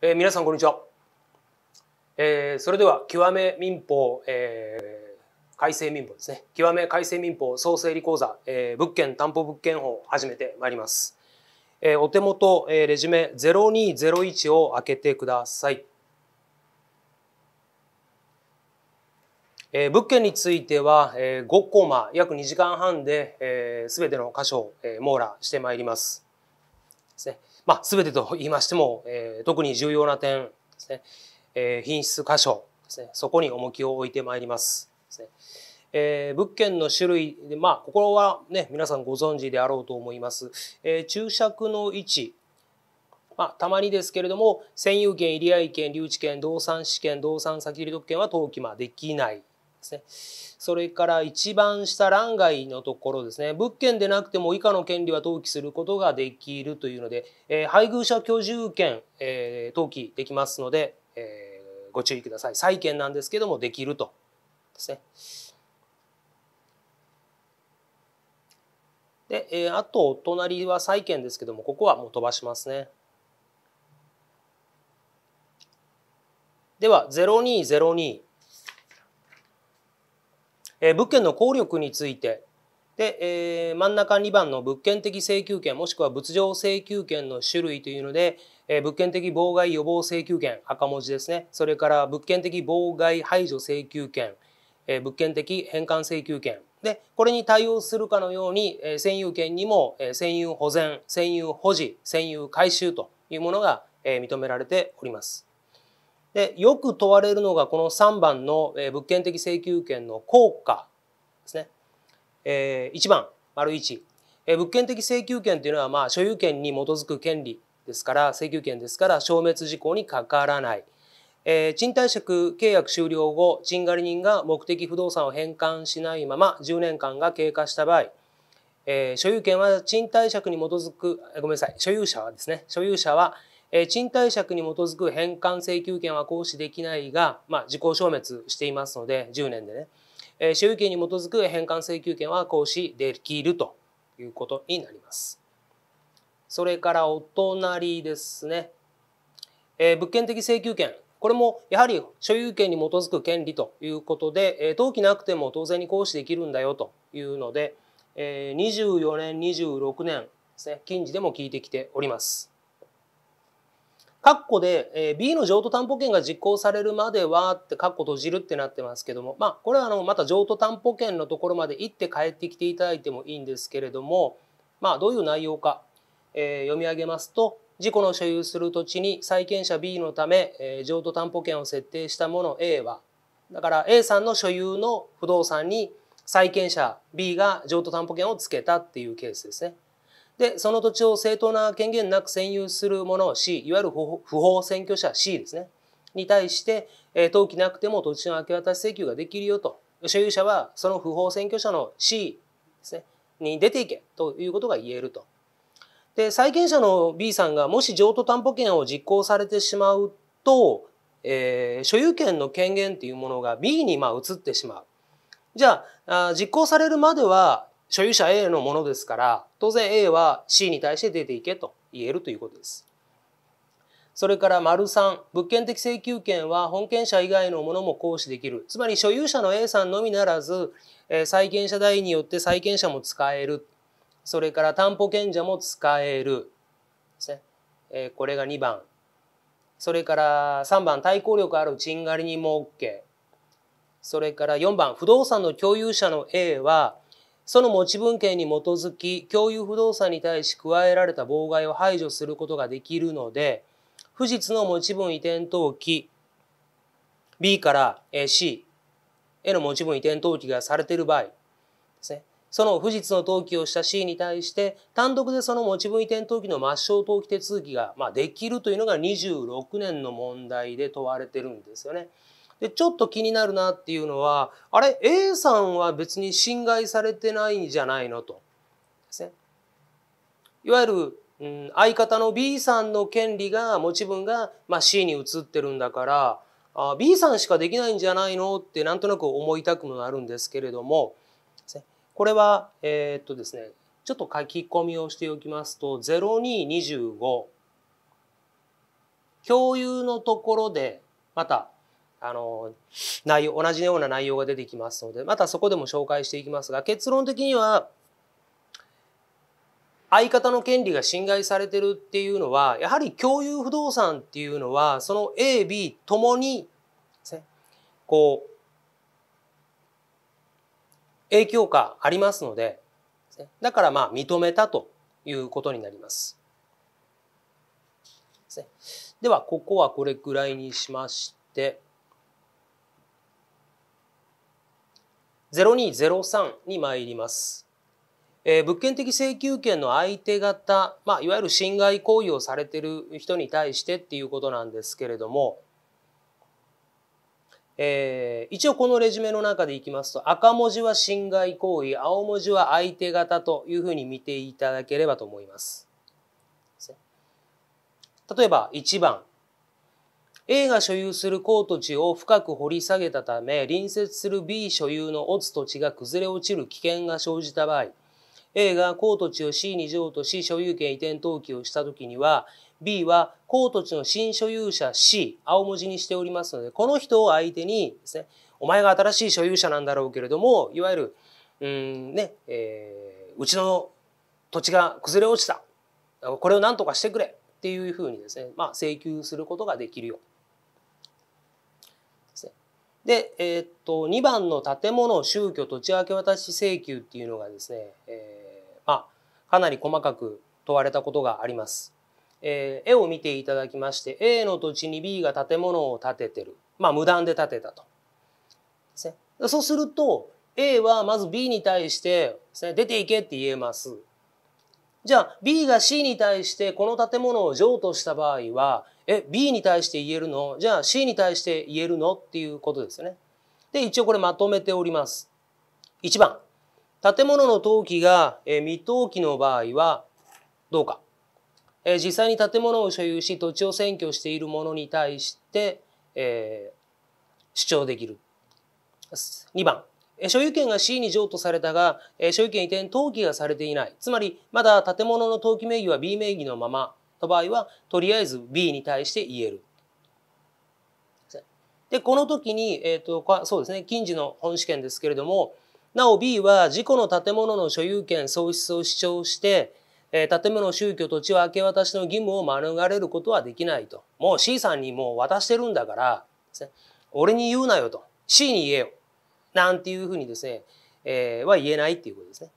えー、皆さんこんにちは、えー、それでは極め民法、えー、改正民法ですね極め改正民法総整理講座、えー、物件担保物件法を始めてまいります、えー、お手元、えー、レジュメ0201を開けてください、えー、物件については、えー、5コマ約2時間半で、えー、全ての箇所を、えー、網羅してまいりますですねまあ、全てと言いましても、えー、特に重要な点ですね、えー、品質箇所ですね、そこに重きを置いてまいります。ですねえー、物件の種類で、まあ、ここは、ね、皆さんご存知であろうと思います、えー、注釈の位置、まあ、たまにですけれども占有権入合権留置権動産試験動産先入特権は登記まできないですね。それから一番下欄外のところですね。物件でなくても以下の権利は登記することができるというので、えー、配偶者居住権、えー、登記できますので、えー、ご注意ください。債権なんですけどもできるとですね。で、えー、あとお隣は債権ですけどもここはもう飛ばしますね。では0202えー、物件の効力についてで、えー、真ん中2番の物件的請求権もしくは物情請求権の種類というので、えー、物件的妨害予防請求権赤文字ですねそれから物件的妨害排除請求権、えー、物件的返還請求権でこれに対応するかのように、えー、占有権にも、えー、占有保全占有保持占有回収というものが、えー、認められております。でよく問われるのがこの3番の物件的請求権の効果ですね。え1番丸1物件的請求権というのはまあ所有権に基づく権利ですから請求権ですから消滅事項にかからない。え賃貸借契約終了後賃借人が目的不動産を返還しないまま10年間が経過した場合、え所有権は賃貸借に基づくごめんなさい所有者はですね所有者はえー、賃貸借に基づく返還請求権は行使できないが、まあ、時効消滅していますので、10年でね、えー、所有権に基づく返還請求権は行使できるということになります。それからお隣ですね、えー、物件的請求権。これもやはり所有権に基づく権利ということで、登記なくても当然に行使できるんだよというので、24年、26年ですね、近似でも聞いてきております。括弧で、えー、B の譲渡担保権が実行されるまではって括弧閉じるってなってますけども、まあ、これはあのまた譲渡担保権のところまで行って帰ってきていただいてもいいんですけれども、まあ、どういう内容か、えー、読み上げますと事故の所有する土地に債権者 B のため、えー、譲渡担保権を設定したもの A はだから A さんの所有の不動産に債権者 B が譲渡担保権をつけたっていうケースですね。で、その土地を正当な権限なく占有する者 C、いわゆる不法占拠者 C ですね、に対して、え登記なくても土地の明け渡し請求ができるよと、所有者はその不法占拠者の C ですね、に出ていけということが言えると。で、債権者の B さんがもし譲渡担保権を実行されてしまうと、えー、所有権の権限というものが B にま移ってしまう。じゃあ、実行されるまでは所有者 A のものですから、当然 A は C に対して出ていけと言えるということです。それから丸3物件的請求権は本権者以外のものも行使できるつまり所有者の A さんのみならず債権者代によって債権者も使えるそれから担保権者も使えるですね、えこれが2番それから3番対抗力ある賃借り人も OK それから4番不動産の共有者の A はその持ち分権に基づき共有不動産に対し加えられた妨害を排除することができるので富士の持ち分移転登記 B から C への持ち分移転登記がされている場合ですねその富士の登記をした C に対して単独でその持ち分移転登記の抹消登記手続きができるというのが26年の問題で問われてるんですよね。で、ちょっと気になるなっていうのは、あれ、A さんは別に侵害されてないんじゃないのと。ですね。いわゆる、うん、相方の B さんの権利が、持ち分が、まあ、C に移ってるんだから、あ B さんしかできないんじゃないのってなんとなく思いたくもなるんですけれども、これは、えー、っとですね、ちょっと書き込みをしておきますと、0225、共有のところで、またあの内容同じような内容が出てきますのでまたそこでも紹介していきますが結論的には相方の権利が侵害されてるっていうのはやはり共有不動産っていうのはその AB ともにこう影響下ありますのでだからまあ認めたということになります。ではここはこれくらいにしまして。0203に参ります。えー、物件的請求権の相手方、まあ、いわゆる侵害行為をされてる人に対してっていうことなんですけれども、えー、一応このレジュメの中でいきますと赤文字は侵害行為青文字は相手方というふうに見ていただければと思います。例えば1番 A が所有する高土地を深く掘り下げたため隣接する B 所有の乙土地が崩れ落ちる危険が生じた場合 A が高土地を C に譲渡し所有権移転登記をした時には B は高土地の新所有者 C 青文字にしておりますのでこの人を相手にですねお前が新しい所有者なんだろうけれどもいわゆるうんね、えー、うちの土地が崩れ落ちたこれを何とかしてくれっていうふうにですね、まあ、請求することができるよで、えー、っと2番の建物宗教土地明け渡し請求っていうのがですね、えー、まあ、かなり細かく問われたことがあります。えー、絵を見ていただきまして A の土地に B が建物を建ててる、まあ、無断で建てたと。ですね、そうすると A はまず B に対してです、ね、出ていけって言えます。じゃあ B が C に対してこの建物を譲渡した場合はえ B に対して言えるのじゃあ C に対して言えるのっていうことですよね。で一応これまとめております。1番建物の登記が未登記の場合はどうか。実際に建物を所有し土地を占拠している者に対して、えー、主張できる。2番所有権が C に譲渡されたが所有権移転登記がされていないつまりまだ建物の登記名義は B 名義のままった場合は、とりあえず B に対して言える。で、この時に、えっ、ー、と、そうですね、近似の本試験ですけれども、なお B は事故の建物の所有権喪失を主張して、えー、建物宗教土地を明け渡しの義務を免れることはできないと。もう C さんにもう渡してるんだから、ね、俺に言うなよと。C に言えよ。なんていうふうにですね、えー、は言えないっていうことですね。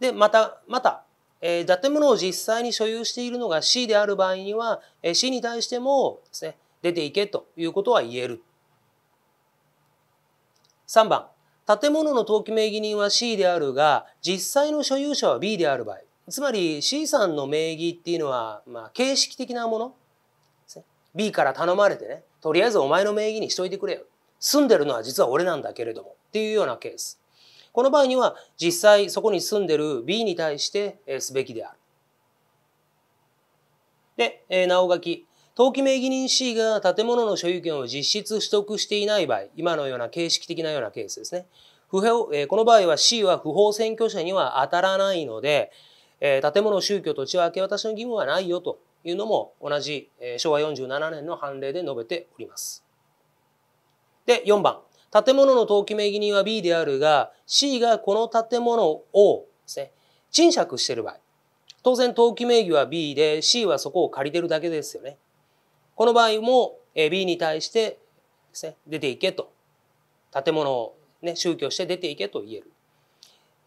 で、また、また、え建物を実際に所有しているのが C である場合には、え市に対してもですね、出ていけということは言える。3番、建物の登記名義人は C であるが、実際の所有者は B である場合。つまり C さんの名義っていうのは、まあ、形式的なもの。B から頼まれてね、とりあえずお前の名義にしといてくれよ。住んでるのは実は俺なんだけれども。っていうようなケース。この場合には実際そこに住んでる B に対してすべきである。で、なおがき。登記名義人 C が建物の所有権を実質取得していない場合、今のような形式的なようなケースですね。不法この場合は C は不法占拠者には当たらないので、建物、宗教、土地は明け渡しの義務はないよというのも同じ昭和47年の判例で述べております。で、4番。建物の登記名義人は B であるが C がこの建物をですね賃借している場合当然登記名義は B で C はそこを借りてるだけですよね。この場合も B に対してですね出ていけと建物をね宗教して出ていけと言える。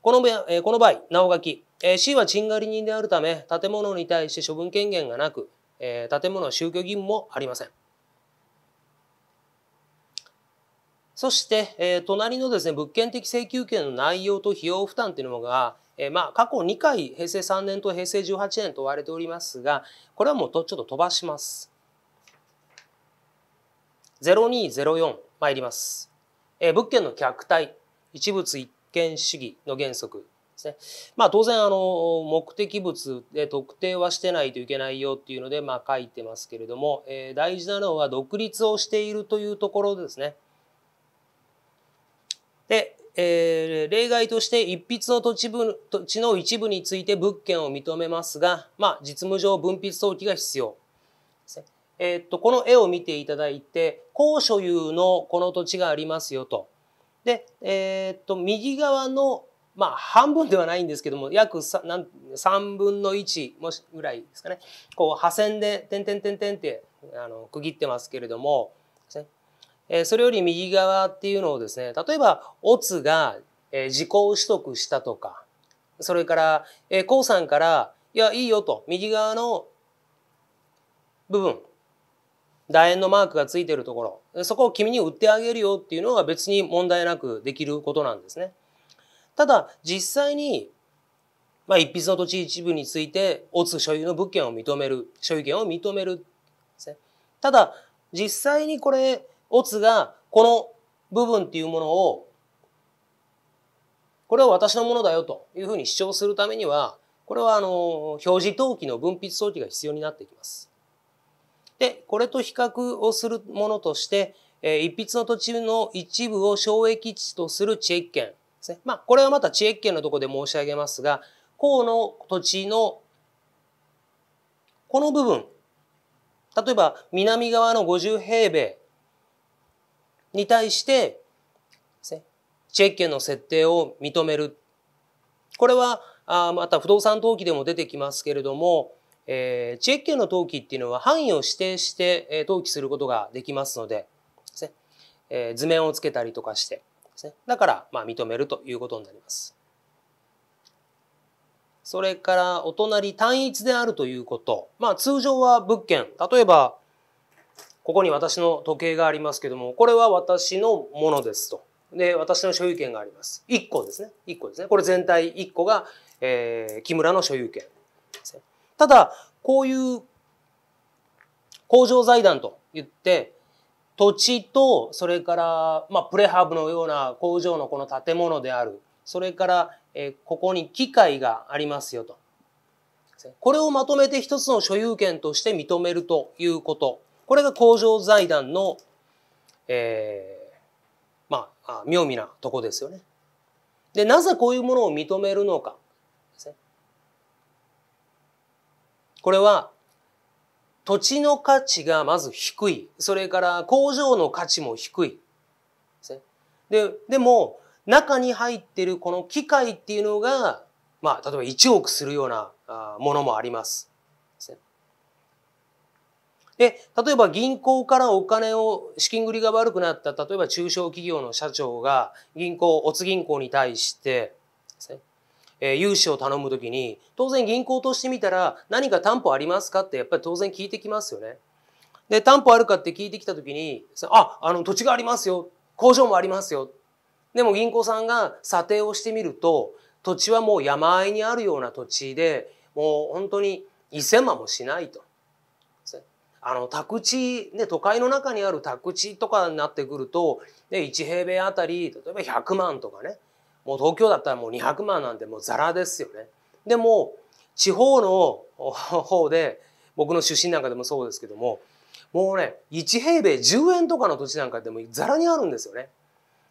このこの場合お書き C は賃借り人であるため建物に対して処分権限がなく建物は宗教義務もありません。そして、えー、隣のですね、物件的請求権の内容と費用負担というのが、えー、まあ、過去2回、平成3年と平成18年と割れておりますが、これはもうとちょっと飛ばします。0204参ります。えー、物件の客体、一物一見主義の原則ですね。まあ、当然、あの、目的物で特定はしてないといけないよっていうので、まあ、書いてますけれども、えー、大事なのは独立をしているというところですね。で、えー、例外として一筆の土地分土地の一部について物件を認めますが、まあ、実務上分筆登記が必要えっと、この絵を見ていただいて、公所有のこの土地がありますよと。で、えー、っと、右側の、まあ、半分ではないんですけども、約 3, なん分の1もしぐらいですかね。こう、破線で、点点点点って、あの、区切ってますけれども、えそれより右側っていうのをですね、例えば、オツが、え時効取得したとか、それから、えこコウさんから、いや、いいよと、右側の部分、楕円のマークがついてるところ、そこを君に売ってあげるよっていうのは別に問題なくできることなんですね。ただ、実際に、まあ、一筆の土地一部について、オツ所有の物件を認める、所有権を認める、ね。ただ、実際にこれ、オツがこの部分っていうものをこれは私のものだよというふうに主張するためにはこれはあの表示登記の分泌装置が必要になってきます。でこれと比較をするものとして、えー、一筆の土地の一部を省益地とする地域権ですね。まあこれはまた地域権のところで申し上げますが項の土地のこの部分例えば南側の50平米に対して、チェッケの設定を認める。これは、あまた不動産登記でも出てきますけれども、えー、チェッケの登記っていうのは範囲を指定して、え登記することができますので、でねえー、図面をつけたりとかしてね。だから、まあ、認めるということになります。それからお隣単一であるということ。まあ通常は物件、例えばここに私の時計がありますけども、これは私のものですと。で、私の所有権があります。1個ですね。1個ですね。これ全体1個が、えー、木村の所有権ですね。ただ、こういう工場財団と言って、土地と、それから、まあ、プレハブのような工場のこの建物である。それから、えー、ここに機械がありますよと。これをまとめて一つの所有権として認めるということこれが工場財団の、えー、まあ、妙味なとこですよね。で、なぜこういうものを認めるのかこれは、土地の価値がまず低い。それから工場の価値も低い。で、でも、中に入ってるこの機械っていうのが、まあ、例えば1億するようなものもあります。で、例えば銀行からお金を、資金繰りが悪くなった、例えば中小企業の社長が銀行、おつ銀行に対してですね、えー、融資を頼むときに、当然銀行としてみたら何か担保ありますかってやっぱり当然聞いてきますよね。で、担保あるかって聞いてきたときに、あ、あの土地がありますよ。工場もありますよ。でも銀行さんが査定をしてみると、土地はもう山あいにあるような土地で、もう本当に1000万もしないと。あの宅地、ね、都会の中にある宅地とかになってくると、ね、1平米あたり例えば100万とかねもう東京だったらもう200万なんてもうザラですよね。でも地方の方で僕の出身なんかでもそうですけどももうね1平米10円とかの土地なんかでもザラにあるんですよね。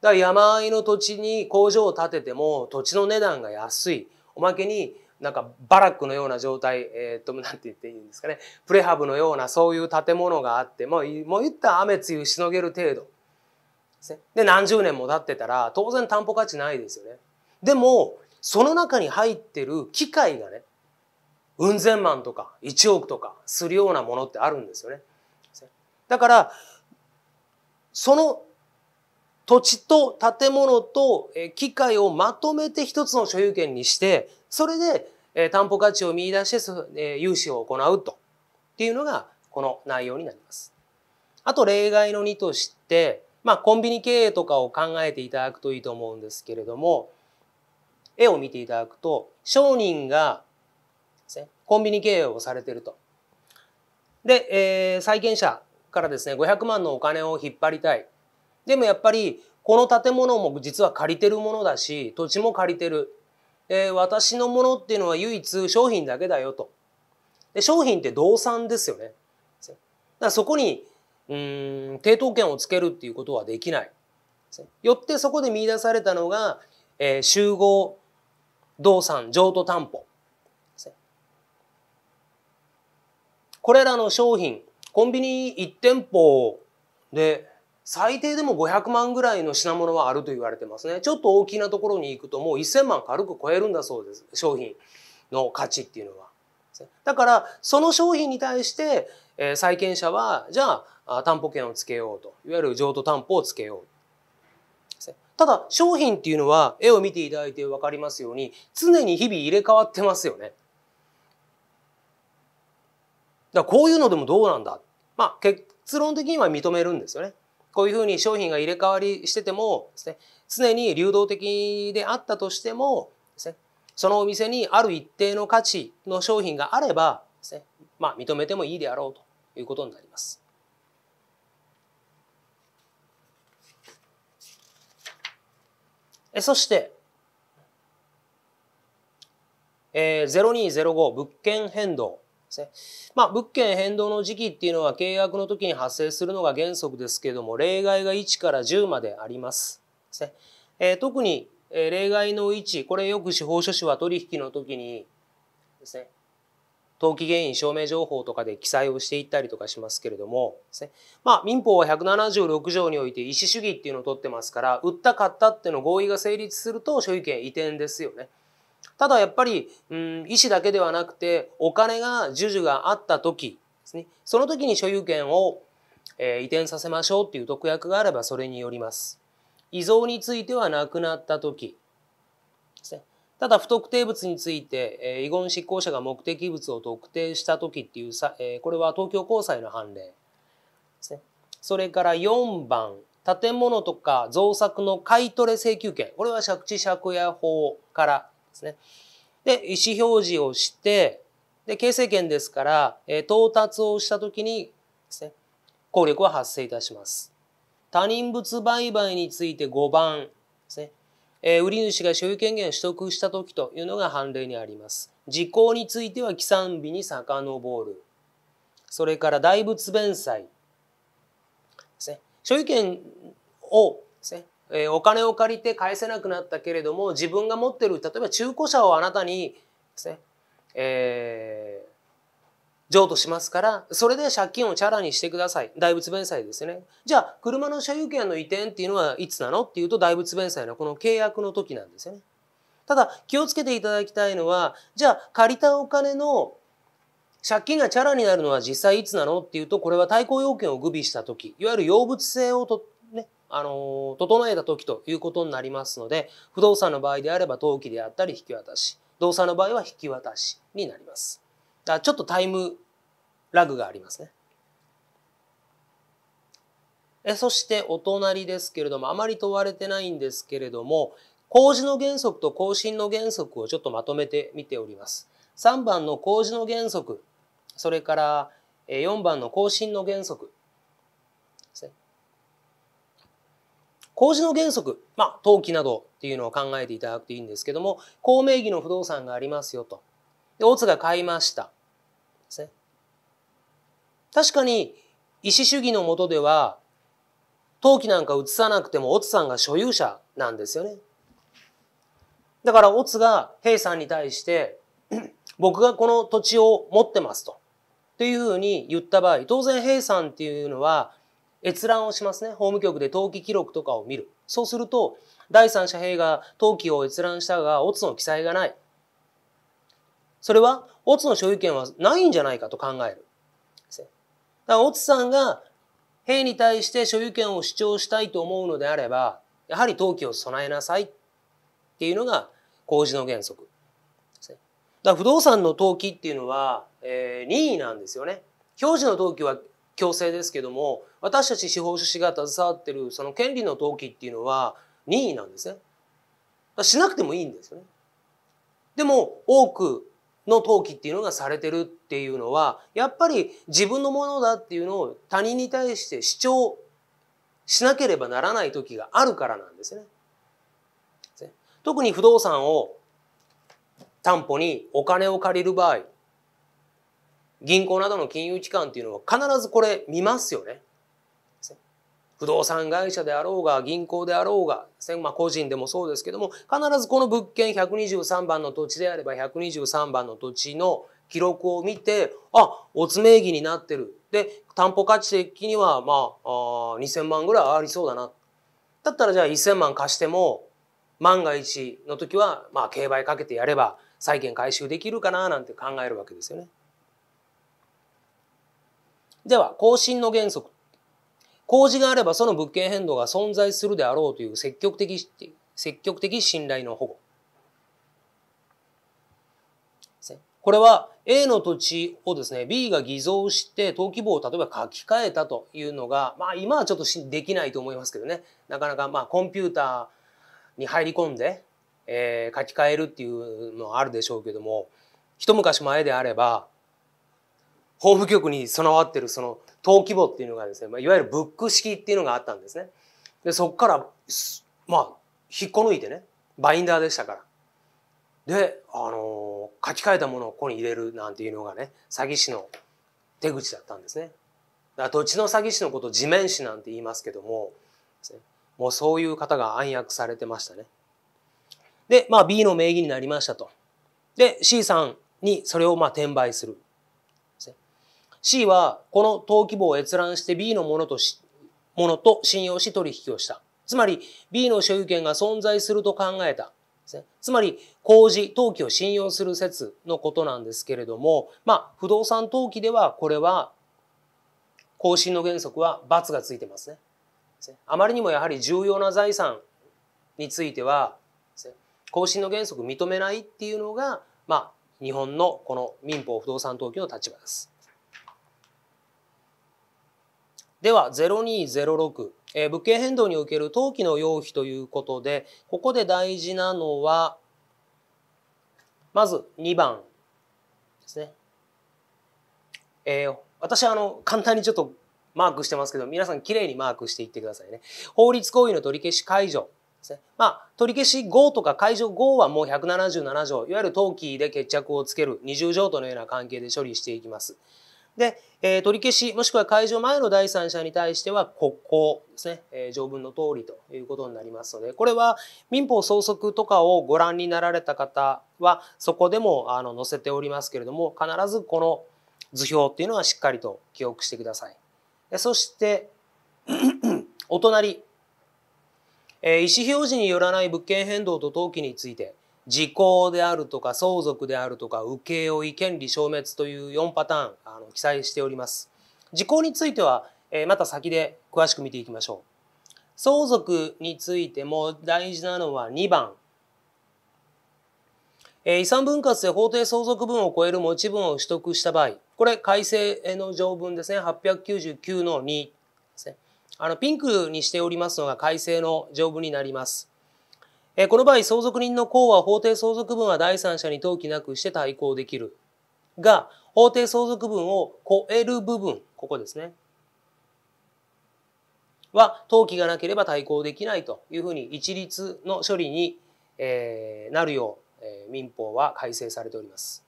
だから山あいの土地に工場を建てても土地の値段が安いおまけになんかバラックのような状態、えー、っと、なんて言っていいんですかね、プレハブのようなそういう建物があって、もう、もういった雨露しのげる程度。で、何十年も経ってたら、当然担保価値ないですよね。でも、その中に入ってる機械がね、うん千万とか一億とかするようなものってあるんですよね。だから、その土地と建物と機械をまとめて一つの所有権にして、それで担保価値を見出して融資を行うとっていうのがこの内容になります。あと例外の2として、まあコンビニ経営とかを考えていただくといいと思うんですけれども、絵を見ていただくと、商人がコンビニ経営をされていると。で、えー、債権者からですね、500万のお金を引っ張りたい。でもやっぱりこの建物も実は借りてるものだし土地も借りてる、えー、私のものっていうのは唯一商品だけだよとで商品って動産ですよねだからそこにうん抵当権をつけるっていうことはできないよってそこで見出されたのが、えー、集合動産譲渡担保これらの商品コンビニ1店舗で最低でも500万ぐらいの品物はあると言われてますねちょっと大きなところに行くともう1000万軽く超えるんだそうです商品の価値っていうのは。だからその商品に対して債権者はじゃあ担保権をつけようといわゆる譲渡担保をつけよう。ただ商品っていうのは絵を見ていただいて分かりますように常に日々入れ替わってますよね。だこういうのでもどうなんだまあ結論的には認めるんですよね。こういうふうに商品が入れ替わりしててもですね常に流動的であったとしてもですねそのお店にある一定の価値の商品があればですねまあ認めてもいいであろうということになります。そして、えー、0205物件変動ですね。まあ、物件変動の時期っていうのは契約の時に発生するのが原則ですけども、例外が1から10まであります。ですね。えー、特に、えー、例外の1、これよく司法書士は取引の時にですね、登記原因証明情報とかで記載をしていったりとかしますけれども、ね、まあ民法は176条において意思主義っていうのを取ってますから、売った買ったっての合意が成立すると所有権移転ですよね。ただやっぱり、うん、医師だけではなくて、お金が、授受があった時ですね。その時に所有権を、えー、移転させましょうっていう特約があればそれによります。遺贈についてはなくなった時ですね。ただ不特定物について、えー、遺言執行者が目的物を特定した時っていうさ、えー、これは東京高裁の判例ですね。それから4番、建物とか造作の買取請求権。これは借地借家法からですね。で、意思表示をして、で、形成権ですから、え到達をしたときにですね、効力は発生いたします。他人物売買について5番ですね。え売り主が所有権限を取得した時というのが判例にあります。時効については起算日に遡る。それから大仏弁済ですね。所有権をですね、えー、お金を借りて返せなくなったけれども自分が持ってる例えば中古車をあなたにですね、えー、譲渡しますから、それで借金をチャラにしてください。大仏弁済ですね。じゃあ、車の所有権の移転っていうのはいつなのっていうと、大仏弁済のこの契約の時なんですよね。ただ、気をつけていただきたいのは、じゃあ、借りたお金の借金がチャラになるのは実際いつなのっていうと、これは対抗要件を具備した時、いわゆる要物性をとあの、整えた時ということになりますので、不動産の場合であれば登記であったり引き渡し、動産の場合は引き渡しになります。だちょっとタイムラグがありますね。えそしてお隣ですけれども、あまり問われてないんですけれども、事の原則と更新の原則をちょっとまとめてみております。3番の事の原則、それから4番の更新の原則、工事の原則、まあ、登記などっていうのを考えていただくといいんですけども、公名義の不動産がありますよと。で、大津が買いました。ですね。確かに、意思主義のもとでは、登記なんか移さなくても、オツさんが所有者なんですよね。だから、オツが平さんに対して、僕がこの土地を持ってますと。っていうふうに言った場合、当然平さんっていうのは、閲覧をしますね。法務局で登記記録とかを見る。そうすると、第三者兵が登記を閲覧したが、オツの記載がない。それは、オツの所有権はないんじゃないかと考える。だからオツさんが兵に対して所有権を主張したいと思うのであれば、やはり登記を備えなさいっていうのが工事の原則。だ不動産の登記っていうのは、えー、任意なんですよね。表示の登記は強制ですけども、私たち司法書士が携わってるその権利の登記っていうのは任意なんですね。しなくてもいいんですよね。でも多くの登記っていうのがされてるっていうのはやっぱり自分のものだっていうのを他人に対して主張しなければならない時があるからなんですね。特に不動産を担保にお金を借りる場合銀行などの金融機関っていうのは必ずこれ見ますよね。不動産会社であろうが銀行であろうが、まあ、個人でもそうですけども必ずこの物件123番の土地であれば123番の土地の記録を見てあおつ名義になってるで担保価値的にはまああ2,000万ぐらいありそうだなだったらじゃあ1,000万貸しても万が一の時はまあ競売かけてやれば債権回収できるかななんて考えるわけですよね。では更新の原則工事があればその物件変動が存在するであろうという積極的積極的信頼の保護。これは A の土地をですね、B が偽造して登記簿を例えば書き換えたというのが、まあ今はちょっとできないと思いますけどね、なかなかまあコンピューターに入り込んで、えー、書き換えるっていうのはあるでしょうけども、一昔前であれば、法務局に備わってるその登記簿っていうのがですね、まあ、いわゆるブック式っていうのがあったんですね。で、そこから、まあ、引っこ抜いてね、バインダーでしたから。で、あのー、書き換えたものをここに入れるなんていうのがね、詐欺師の手口だったんですね。だから土地の詐欺師のことを地面師なんて言いますけども、もうそういう方が暗躍されてましたね。で、まあ B の名義になりましたと。で、C さんにそれをまあ転売する。C はこの登記簿を閲覧して B のものとし、ものと信用し取引をした。つまり B の所有権が存在すると考えた。つまり、工事、登記を信用する説のことなんですけれども、まあ、不動産登記ではこれは、更新の原則は罰がついてますね。あまりにもやはり重要な財産については、更新の原則認めないっていうのが、まあ、日本のこの民法不動産登記の立場です。では0206、えー、物件変動における登記の要否ということでここで大事なのはまず2番ですね。えー、私はあの簡単にちょっとマークしてますけど皆さんきれいにマークしていってくださいね。法律行為の取り消し解除ですね。まあ、取り消し後とか解除後はもう177条、いわゆる登記で決着をつける20条とのような関係で処理していきます。で、えー、取り消し、もしくは解除前の第三者に対しては、国交ですね、えー、条文の通りということになりますので、これは民法総則とかをご覧になられた方は、そこでもあの載せておりますけれども、必ずこの図表っていうのはしっかりと記憶してください。そして、お隣、えー、意思表示によらない物件変動と登記について、時効であるとか相続であるとか請負権利消滅という4パターンあの記載しております時効については、えまた先で詳しく見ていきましょう相続についても大事なのは2番、え遺産分割で法定相続分を超える持ち分を取得した場合これ改正の条文ですね899の2ですねあのピンクにしておりますのが改正の条文になりますえこの場合相続人の公は法定相続分は第三者に登記なくして対抗できるが法定相続分を超える部分ここですねは登記がなければ対抗できないというふうに一律の処理に、えなるよう、え民法は改正されております。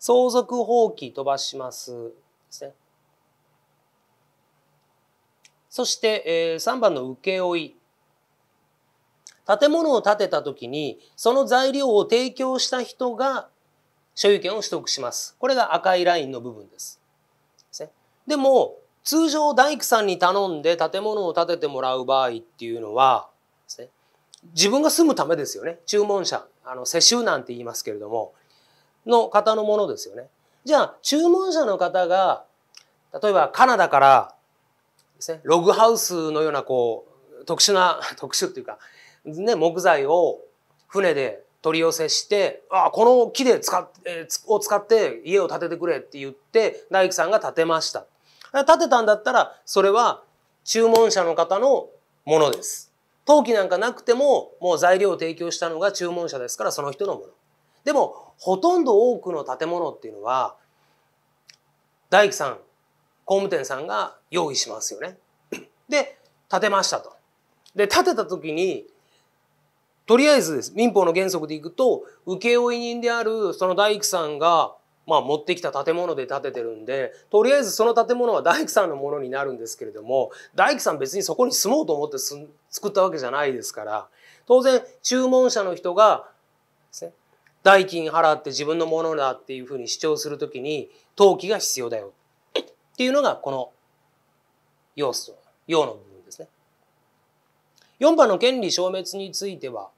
相続放棄飛ばしますですね。そして、え3番の請負建物を建てた時にその材料を提供した人が所有権を取得します。これが赤いラインの部分です。でも通常大工さんに頼んで建物を建ててもらう場合っていうのは自分が住むためですよね注文者あの世襲なんて言いますけれどもの方のものですよね。じゃあ注文者の方が例えばカナダからですねログハウスのようなこう特殊な 特殊っていうかね、木材を船で取り寄せして「あこの木で使っ、えー、を使って家を建ててくれ」って言って大工さんが建てました。建てたんだったらそれは注文者の方のものです。陶器なんかなくてももう材料を提供したのが注文者ですからその人のもの。でもほとんど多くの建物っていうのは大工さん工務店さんが用意しますよね。で建てましたと。で建てた時にとりあえずです。民法の原則でいくと、請負人であるその大工さんが、まあ、持ってきた建物で建ててるんで、とりあえずその建物は大工さんのものになるんですけれども、大工さん別にそこに住もうと思って作ったわけじゃないですから、当然、注文者の人が、ね、代金払って自分のものだっていうふうに主張するときに、登記が必要だよ。っていうのが、この要素、要の部分ですね。4番の権利消滅については、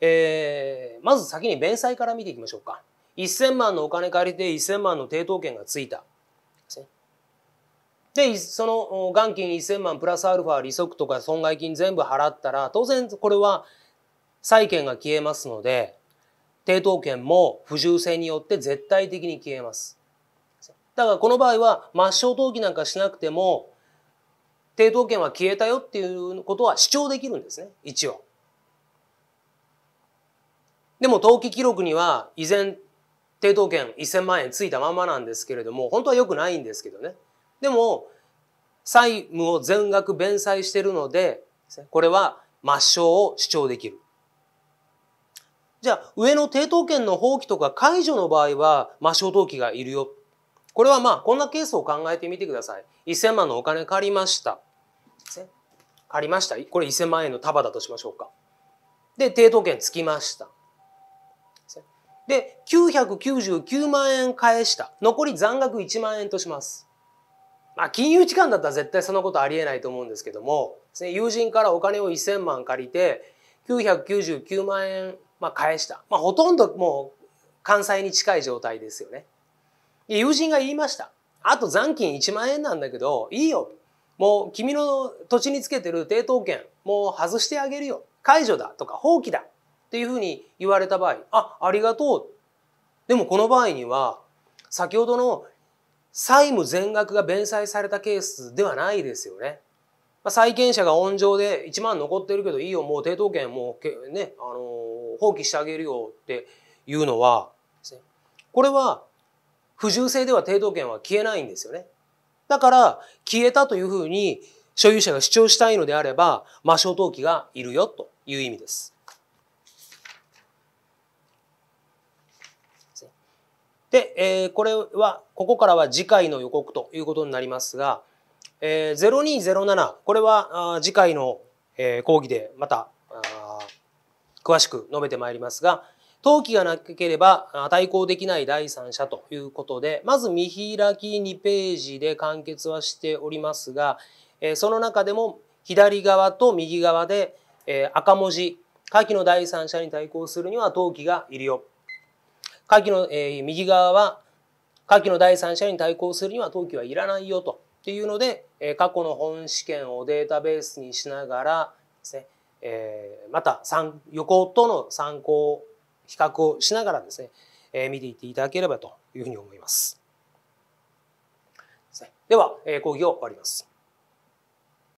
えー、まず先に弁済から見ていきましょうか。1000万のお金借りて1000万の抵当権がついた。で、その元金1000万プラスアルファ利息とか損害金全部払ったら、当然これは債権が消えますので、抵当権も不従性によって絶対的に消えます。だからこの場合は抹消登記なんかしなくても、抵当権は消えたよっていうことは主張できるんですね、一応。でも登記記録には依然抵当権1,000万円ついたままなんですけれども本当は良くないんですけどねでも債務を全額弁済しているのでこれは抹消を主張できるじゃあ上の抵当権の放棄とか解除の場合は抹消登記がいるよこれはまあこんなケースを考えてみてください1,000万のお金借りました借りましたこれ1,000万円の束だとしましょうかで抵当権つきましたで、999万円返した。残り残額1万円とします。まあ、金融機関だったら絶対そんなことありえないと思うんですけども、ね、友人からお金を1000万借りて、999万円、まあ、返した。まあ、ほとんどもう関西に近い状態ですよね。友人が言いました。あと残金1万円なんだけど、いいよ。もう君の土地につけてる抵当権、もう外してあげるよ。解除だとか放棄だっていうふうに言われた場合、あ、ありがとう。でもこの場合には、先ほどの債務全額が弁済されたケースではないですよね。まあ、債権者が温情で1万残ってるけどいいよ、もう抵当権もうね、あのー、放棄してあげるよっていうのは、ね、これは不従性では抵当権は消えないんですよね。だから消えたというふうに所有者が主張したいのであれば、抹消登記がいるよという意味です。で、えー、これは、ここからは次回の予告ということになりますが、えー、0207、これは次回の、えー、講義でまた詳しく述べてまいりますが、登記がなければ対抗できない第三者ということで、まず見開き2ページで完結はしておりますが、その中でも左側と右側で赤文字、下記の第三者に対抗するには登記がいるよ下記の、えー、右側は下記の第三者に対抗するには登記はいらないよとっていうので、え過去の本試験をデータベースにしながらですね、えまた横との参考比較をしながらですね、え見ていっていただければというふうに思います。では、講義を終わります。